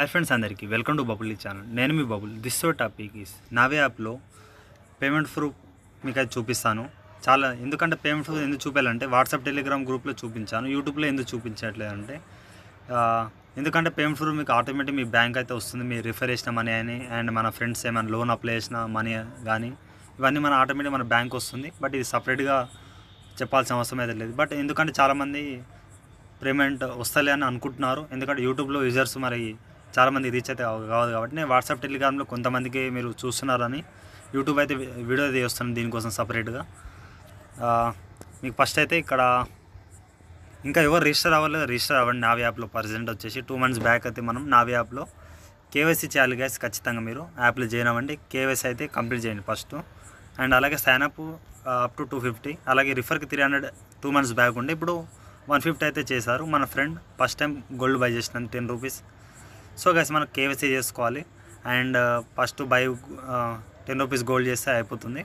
hi friends అందరికీ welcome to bubble channel నేను మీ bubble this so topic is నావే యాప్లో పేమెంట్ ప్రూఫ్ మీకు అది చూపిస్తాను చాలా ఎందుకంటే పేమెంట్ ప్రూఫ్ ఎందుకు చూపించాలంటే వాట్సాప్ టెలిగ్రామ్ గ్రూప్లో చూపించాను యూట్యూబ్లో ఎందుకు చూపించట్లేదు అంటే ఎందుకంటే పేమెంట్ ప్రూఫ్ మీకు ఆటోమేటిక్ మీ బ్యాంక్ అయితే వస్తుంది మీరు రిఫర్ చేసిన మనీ అని అండ్ మన ఫ్రెండ్స్ ఏమైనా లోన్ అప్లై చేసిన మనీ కానీ ఇవన్నీ మన ఆటోమేటిక్ మన బ్యాంక్ వస్తుంది బట్ ఇది సపరేట్గా చెప్పాల్సిన అవసరం అయితే లేదు బట్ ఎందుకంటే చాలామంది పేమెంట్ వస్తలే అని అనుకుంటున్నారు ఎందుకంటే యూట్యూబ్లో యూజర్స్ మరి చాలామంది రీచ్ అయితే కావదు కాబట్టి నేను వాట్సాప్ టెలిగ్రామ్లో కొంతమందికి మీరు చూస్తున్నారని యూట్యూబ్ అయితే వీడియో చేస్తున్నాను దీనికోసం సపరేట్గా మీకు ఫస్ట్ అయితే ఇక్కడ ఇంకా ఎవరు రిజిస్టర్ అవ్వలేదు రిజిస్టర్ అవ్వండి నావి యాప్లో ప్రజెంట్ వచ్చేసి టూ మంత్స్ బ్యాక్ అయితే మనం నావి యాప్లో కేవైసీ చేయాలి గ్యాస్ ఖచ్చితంగా మీరు యాప్లో జాయిన్ కేవైసీ అయితే కంప్లీట్ చేయండి ఫస్ట్ అండ్ అలాగే sign up up to two fifty అలాగే రిఫర్కి three hundred two months back ఉండే ఇప్పుడు వన్ ఫిఫ్టీ అయితే చేశారు మన friend first time gold buy చేసినాను టెన్ రూపీస్ సో గైస్ మనం కేవైసీ చేసుకోవాలి and first buy ten rupees gold చేస్తే అయిపోతుంది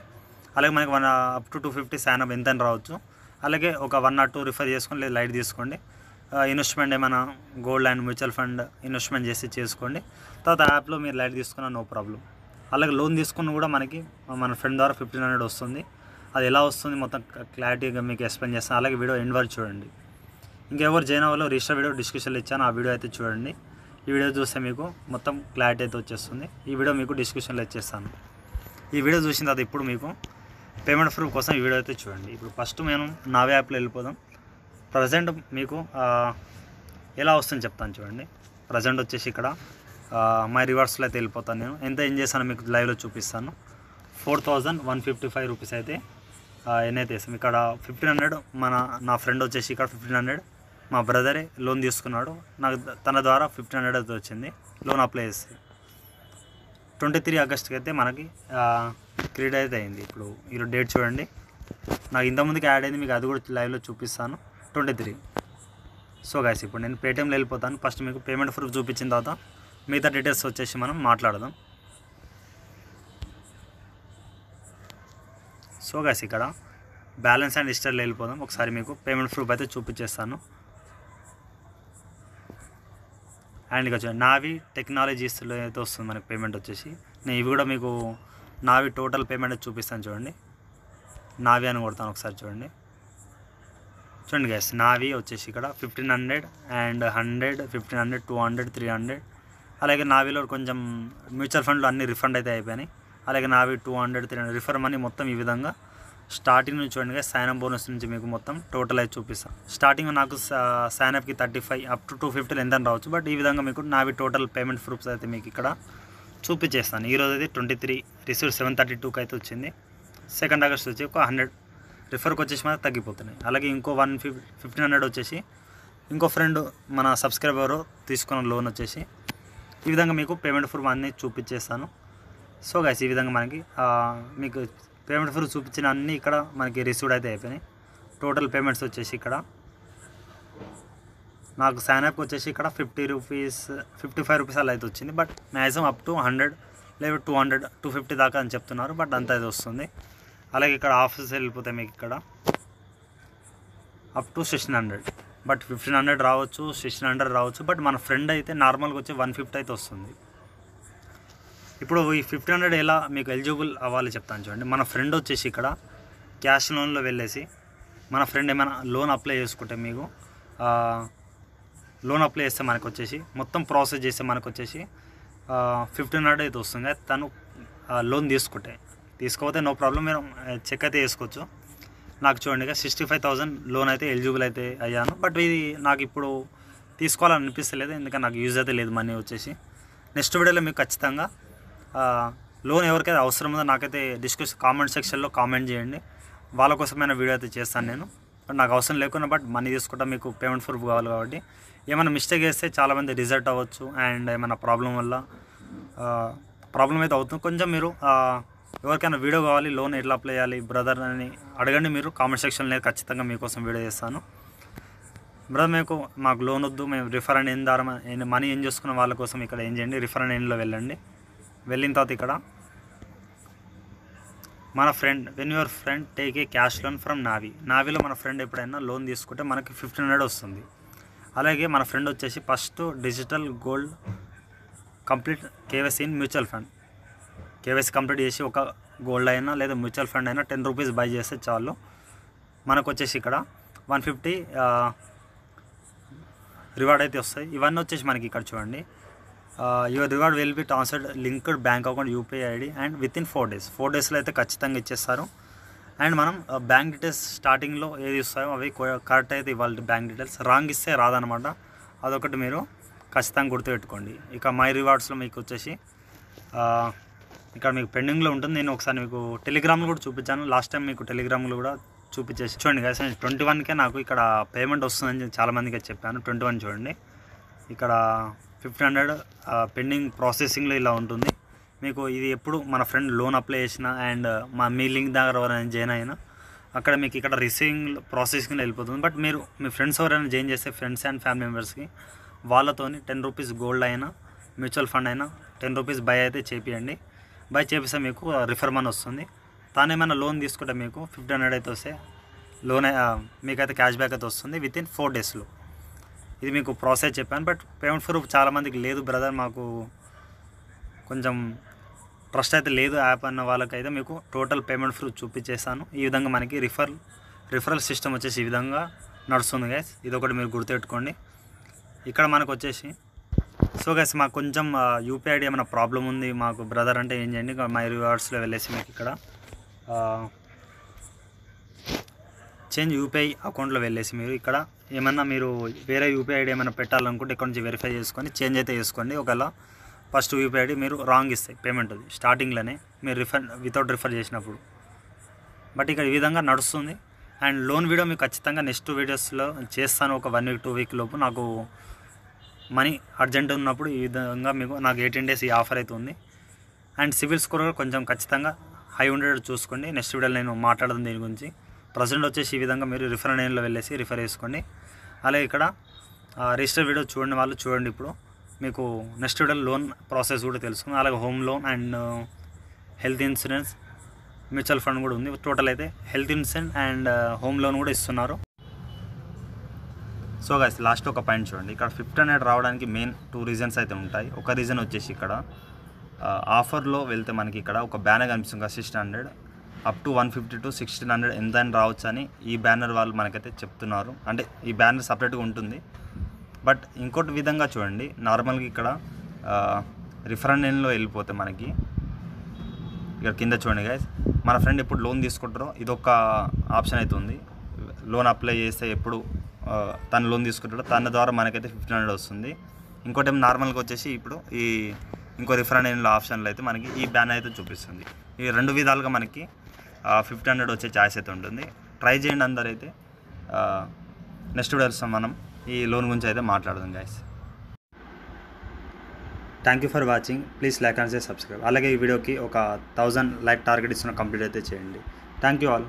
అలాగే మనకి one up to two fifty శానప్ ఎంత రావచ్చు అలాగే ఒక వన్ నాట్ టూ రిఫర్ చేసుకోండి లేదా లైట్ తీసుకోండి ఇన్వెస్ట్మెంట్ uh, ఏమైనా gold and mutual fund investment చేసి చేసుకోండి తర్వాత యాప్లో మీరు లైట్ తీసుకున్నా నో ప్రాబ్లం అలాగే లోన్ తీసుకున్న కూడా మనకి uh, మన ఫ్రెండ్ ద్వారా ఫిఫ్టీన్ హండ్రెడ్ వస్తుంది అది ఎలా వస్తుంది మొత్తం క్లారిటీగా మీకు ఎక్స్ప్లెయిన్ చేస్తాను అలాగే వీడియో ఎండ్ వరకు చూడండి ఇంకెవరు జైన్ అవ్వాలో రిజిస్టర్ వీడియో డిస్క్రిప్షన్లో ఇచ్చాను ఆ వీడియో అయితే చూడండి ఈ వీడియో చూస్తే మీకు మొత్తం క్లారిటీ అయితే వచ్చేస్తుంది ఈ వీడియో మీకు డిస్క్రిప్షన్లో ఇచ్చేస్తాను ఈ వీడియో చూసిన తర్వాత ఇప్పుడు మీకు పేమెంట్ ప్రూఫ్ కోసం ఈ వీడియో అయితే చూడండి ఇప్పుడు ఫస్ట్ మేము నావే యాప్లో వెళ్ళిపోదాం ప్రజెంట్ మీకు ఎలా వస్తుందో చెప్తాను చూడండి ప్రజెంట్ వచ్చేసి ఇక్కడ మై రివర్స్లో అయితే వెళ్ళిపోతాను నేను ఎంత ఏం చేశానో మీకు లైవ్లో చూపిస్తాను four thousand one fifty five rupees అయితే ఎన్నైతే వేసాం ఇక్కడ ఫిఫ్టీన్ హండ్రెడ్ మన నా ఫ్రెండ్ వచ్చేసి ఇక్కడ ఫిఫ్టీన్ హండ్రెడ్ మా బ్రదరే లోన్ తీసుకున్నాడు నాకు తన ద్వారా ఫిఫ్టీన్ హండ్రెడ్ అయితే వచ్చింది లోన్ అప్లై చేస్తే ట్వంటీ త్రీ ఆగస్ట్కి అయితే మనకి క్రెడిట్ అయితే అయింది ఇప్పుడు ఈరోజు డేట్ చూడండి నాకు ఇంతకుముందుకి యాడ్ అయింది మీకు అది కూడా లైవ్లో చూపిస్తాను ట్వంటీ త్రీ సో గాయస్ ఇప్పుడు నేను పేటిఎంలో వెళ్ళిపోతాను ఫస్ట్ మీకు పేమెంట్ ప్రూఫ్ చూపించిన తర్వాత మిగతా డీటెయిల్స్ వచ్చేసి మనం మాట్లాడదాం సో గాయస్ ఇక్కడ బ్యాలెన్స్ అండ్ హిస్టరీలో వెళ్ళిపోదాం ఒకసారి మీకు పేమెంట్ ప్రూఫ్ అయితే చూపించేస్తాను అండ్ ఇక నావి టెక్నాలజీస్లో అయితే వస్తుంది మనకి పేమెంట్ వచ్చేసి నేను ఇవి కూడా మీకు నావి టోటల్ పేమెంట్ చూపిస్తాను చూడండి నావి అని కొడతాను ఒకసారి చూడండి చూడండి గ్యాస్ నావి వచ్చేసి ఇక్కడ fifteen hundred and hundred fifteen hundred two hundred three hundred అలాగే నావిలో కొంచెం మ్యూచువల్ ఫండ్లు అన్ని రిఫండ్ అయితే అయిపోయినాయి అలాగే Navi two hundred three hundred refer money మొత్తం ఈ విధంగా స్టార్టింగ్ నుంచి చూడండి సైనప్ బోనస్ నుంచి మీకు మొత్తం టోటల్ అయితే చూపిస్తాను స్టార్టింగ్ నాకు సైనప్కి thirty five up to two ఫిఫ్టీలు ఎంత రావచ్చు బట్ ఈ విధంగా మీకు నావి టోటల్ పేమెంట్ ప్రూఫ్స్ అయితే మీకు ఇక్కడ చూపించేస్తాను ఈరోజు అయితే twenty three receive seven thirty టూకి అయితే వచ్చింది సెకండ్ ఆగస్ట్ వచ్చి ఒక హండ్రెడ్ రిఫర్కి వచ్చేసి మాత్రం తగ్గిపోతున్నాయి అలాగే ఇంకో వన్ ఫిఫ్ ఫిఫ్టీన్ హండ్రెడ్ వచ్చేసి ఇంకో ఫ్రెండ్ మన సబ్స్క్రైబర్ తీసుకున్న లోన్ వచ్చేసి ఈ విధంగా మీకు పేమెంట్ ప్రూఫ్ అన్నీ చూపించేస్తాను సో గైస్ ఈ విధంగా మనకి మీకు పేమెంట్ ప్రూఫ్ చూపించిన అన్నీ ఇక్కడ మనకి రిసీవ్డ్ అయితే అయిపోయినాయి టోటల్ పేమెంట్స్ వచ్చేసి ఇక్కడ నాకు సైన్అప్ వచ్చేసి ఇక్కడ fifty rupees fifty five rupees అలా అయితే వచ్చింది but maximum up to hundred లేదా టూ హండ్రెడ్ టూ ఫిఫ్టీ దాకా అని చెప్తున్నారు బట్ అంత అయితే వస్తుంది అలాగే ఇక్కడ ఆఫీస్ వెళ్ళిపోతే మీకు ఇక్కడ up to sixteen hundred but fifteen hundred రావచ్చు సిక్స్టీన్ హండ్రెడ్ రావచ్చు బట్ మన ఫ్రెండ్ అయితే నార్మల్గా వచ్చి వన్ ఫిఫ్టీ అయితే వస్తుంది ఇప్పుడు ఈ ఫిఫ్టీన్ హండ్రెడ్ ఎలా మీకు ఎలిజిబుల్ అవ్వాలి చెప్తాను చూడండి మన ఫ్రెండ్ వచ్చేసి ఇక్కడ క్యాష్ లోన్లో వెళ్ళేసి మన ఫ్రెండ్ ఏమైనా లోన్ అప్లై చేసుకుంటే మీకు లోన్ అప్లై చేస్తే మనకు వచ్చేసి మొత్తం ప్రాసెస్ చేస్తే మనకు వచ్చేసి ఫిఫ్టీన్ హండ్రెడ్ అయితే వస్తుంది తను లోన్ తీసుకుంటే తీసుకోకపోతే నో ప్రాబ్లం మీరు చెక్ అయితే చేసుకోవచ్చు నాకు చూడండి సిక్స్టీ ఫైవ్ థౌజండ్ లోన్ అయితే ఎలిజిబుల్ అయితే అయ్యాను బట్ ఇది నాకు ఇప్పుడు తీసుకోవాలని అనిపిస్తలేదు ఎందుకంటే నాకు యూజ్ అయితే లేదు మనీ వచ్చేసి నెక్స్ట్ వీడియోలో మీకు ఖచ్చితంగా లోన్ ఎవరికైతే అవసరం ఉందో నాకైతే డిస్కస్ కామెంట్ సెక్షన్లో కామెంట్ చేయండి వాళ్ళ కోసమైన వీడియో అయితే చేస్తాను నేను బట్ నాకు అవసరం లేకుండా బట్ మనీ తీసుకుంటా మీకు పేమెంట్ ప్రూఫ్ కావాలి కాబట్టి ఏమైనా మిస్టేక్ చేస్తే చాలామంది రిజల్ట్ అవ్వచ్చు అండ్ ఏమైనా ప్రాబ్లం వల్ల ప్రాబ్లం అయితే అవుతుంది కొంచెం మీరు ఎవరికైనా వీడియో కావాలి లోన్ ఎట్లా అప్లై చేయాలి బ్రదర్ అని అడగండి మీరు కామెంట్ సెక్షన్లో ఖచ్చితంగా మీకోసం వీడియో చేస్తాను బ్రదర్ మీకు మాకు లోన్ వద్దు మేము రిఫర్ అండ్ ఏం ద్వారా మనీ ఏం చేసుకున్న వాళ్ళ కోసం ఇక్కడ ఏం చేయండి రిఫర్ అండ్ ఎండ్లో వెళ్ళండి వెళ్ళిన తర్వాత ఇక్కడ మన friend when your friend take a cash loan from Navi నావిలో మన ఫ్రెండ్ ఎప్పుడైనా లోన్ తీసుకుంటే మనకి ఫిఫ్టీన్ హండ్రెడ్ వస్తుంది అలాగే మన ఫ్రెండ్ వచ్చేసి first digital gold complete KYC in mutual fund KYC complete చేసి ఒక గోల్డ్ అయినా లేదా మ్యూచువల్ ఫండ్ అయినా టెన్ రూపీస్ బై చేస్తే చాలు మనకు వచ్చేసి ఇక్కడ వన్ ఫిఫ్టీ రివార్డ్ అయితే వస్తాయి ఇవన్నీ వచ్చేసి మనకి ఇక్కడ చూడండి your reward will be transferred linked bank account UPI ID and within four days four డేస్లో అయితే ఖచ్చితంగా ఇచ్చేస్తారు అండ్ మనం బ్యాంక్ డీటెయిల్స్ స్టార్టింగ్లో ఏది ఇస్తాయో అవి కరెక్ట్ అయితే ఇవ్వాలి బ్యాంక్ డీటెయిల్స్ రాంగ్ ఇస్తే రాదనమాట అదొకటి మీరు ఖచ్చితంగా గుర్తుపెట్టుకోండి ఇక మై రివార్డ్స్లో మీకు వచ్చేసి uh, ఇక్కడ మీకు పెండింగ్లో ఉంటుంది నేను ఒకసారి మీకు టెలిగ్రామ్లు కూడా చూపించాను లాస్ట్ టైం మీకు టెలిగ్రామ్లు కూడా చూపించేసి చూడండి కదా ట్వంటీ వన్కే నాకు ఇక్కడ పేమెంట్ వస్తుందని చాలామందికి చెప్పాను ట్వంటీ వన్ చూడండి ఇక్కడ ఫిఫ్టీన్ హండ్రెడ్ పెండింగ్ ప్రాసెసింగ్లో ఇలా ఉంటుంది మీకు ఇది ఎప్పుడు మన ఫ్రెండ్ లోన్ అప్లై చేసిన అండ్ మా మీ లింక్ దగ్గర ఎవరైనా జాయిన్ అయినా అక్కడ మీకు ఇక్కడ రిసీవింగ్ ప్రాసెసింగ్లో వెళ్ళిపోతుంది బట్ మీరు మీ ఫ్రెండ్స్ ఎవరైనా జాయిన్ చేస్తే ఫ్రెండ్స్ అండ్ ఫ్యామిలీ మెంబర్స్కి వాళ్ళతోని టెన్ రూపీస్ గోల్డ్ అయినా మ్యూచువల్ ఫండ్ అయినా టెన్ రూపీస్ బై అయితే చేపియండి బై చేపిస్తే మీకు రిఫర్ మనీ వస్తుంది తానేమైనా లోన్ తీసుకుంటే మీకు ఫిఫ్టీన్ హండ్రెడ్ అయితే వస్తే లోన్ మీకైతే క్యాష్ బ్యాక్ అయితే వస్తుంది విత్ ఇన్ ఫోర్ డేస్లో ఇది మీకు ప్రాసెస్ చెప్పాను బట్ పేమెంట్ ప్రూఫ్ చాలామందికి లేదు బ్రదర్ మాకు కొంచెం ట్రస్ట్ అయితే లేదు యాప్ అన్న వాళ్ళకైతే మీకు టోటల్ పేమెంట్ ప్రూఫ్ చూపించేస్తాను ఈ విధంగా మనకి రిఫర్ రిఫరల్ సిస్టమ్ వచ్చేసి ఈ విధంగా నడుస్తుంది గైస్ ఇది ఒకటి మీరు గుర్తుపెట్టుకోండి ఇక్కడ మనకు వచ్చేసి సో గ్యాస్ మాకు కొంచెం యూపీఐ ఐడి ఏమైనా ప్రాబ్లం ఉంది మాకు బ్రదర్ అంటే ఏం చేయండి మై రివార్డ్స్లో వెళ్ళేసి మీకు ఇక్కడ చేంజ్ యూపీఐ అకౌంట్లో వెళ్ళేసి మీరు ఇక్కడ ఏమన్నా మీరు వేరే యూపీఐ ఐడి ఏమైనా పెట్టాలనుకుంటే ఇక్కడ నుంచి వెరిఫై చేసుకొని చేంజ్ అయితే చేసుకోండి ఒకవేళ ఫస్ట్ యూపీఐ ఐడి మీరు రాంగ్ ఇస్తాయి పేమెంట్ అది స్టార్టింగ్లోనే మీరు రిఫర్ వితౌట్ రిఫర్ చేసినప్పుడు బట్ ఇక్కడ ఈ విధంగా నడుస్తుంది అండ్ లోన్ వీడియో మీకు ఖచ్చితంగా నెక్స్ట్ వీడియోస్లో చేస్తాను ఒక వన్ వీక్ టూ వీక్ లోపు నాకు మనీ అర్జెంట్ ఉన్నప్పుడు ఈ విధంగా మీకు నాకు ఎయిటీన్ డేస్ ఈ ఆఫర్ అయితే ఉంది అండ్ సివిల్ స్కోర్ కొంచెం ఖచ్చితంగా హై ఉండేటట్టు చూసుకోండి నెక్స్ట్ వీడియోలో నేను మాట్లాడదాం దీని గురించి ప్రజెంట్ వచ్చేసి ఈ విధంగా మీరు రిఫర్ నేమ్లో వెళ్ళేసి రిఫర్ చేసుకోండి అలాగే ఇక్కడ రిజిస్టర్ వీడియో చూడండి వాళ్ళు చూడండి ఇప్పుడు మీకు నెక్స్ట్ వీడియో లోన్ ప్రాసెస్ కూడా తెలుసుకుంది అలాగే home loan and health insurance mutual fund కూడా ఉంది టోటల్ అయితే health insurance and home loan కూడా ఇస్తున్నారు సో గైస్ లాస్ట్ ఒక పాయింట్ చూడండి ఇక్కడ ఫిఫ్త్ హండ్రెడ్ రావడానికి మెయిన్ టూ రీజన్స్ అయితే ఉంటాయి ఒక రీజన్ వచ్చేసి ఇక్కడ ఆఫర్లో వెళ్తే మనకి ఇక్కడ ఒక బ్యానర్ కనిపిస్తుంది six hundred up to one fifty to sixteen hundred ఎంత రావచ్చు అని ఈ బ్యానర్ వాళ్ళు మనకైతే చెప్తున్నారు అంటే ఈ బ్యానర్ సపరేట్గా ఉంటుంది బట్ ఇంకోటి విధంగా చూడండి నార్మల్గా ఇక్కడ రిఫరెండ్ ఎన్లో వెళ్ళిపోతే మనకి ఇక్కడ కింద చూడండి గైస్ మన ఫ్రెండ్ ఎప్పుడు లోన్ తీసుకుంటారో ఇదొక ఆప్షన్ అయితే ఉంది లోన్ అప్లై చేస్తే ఎప్పుడు తను లోన్ తీసుకుంటాడో తన ద్వారా మనకైతే ఫిఫ్టీన్ హండ్రెడ్ వస్తుంది ఇంకోటి నార్మల్గా వచ్చేసి ఇప్పుడు ఈ ఇంకో రిఫరెండ్ అయిన ఆప్షన్లు అయితే మనకి ఈ బ్యాన్ అయితే చూపిస్తుంది ఈ రెండు విధాలుగా మనకి ఫిఫ్టీ హండ్రెడ్ వచ్చే ఛాయిస్ అయితే ఉంటుంది ట్రై చేయండి అందరైతే నెక్స్ట్ వీడియో మనం ఈ లోన్ గురించి అయితే మాట్లాడదాం guys thank you for watching please like and subscribe అలాగే ఈ వీడియోకి ఒక థౌజండ్ లైక్ టార్గెట్ ఇస్తున్న కంప్లీట్ అయితే చేయండి థ్యాంక్ యూ ఆల్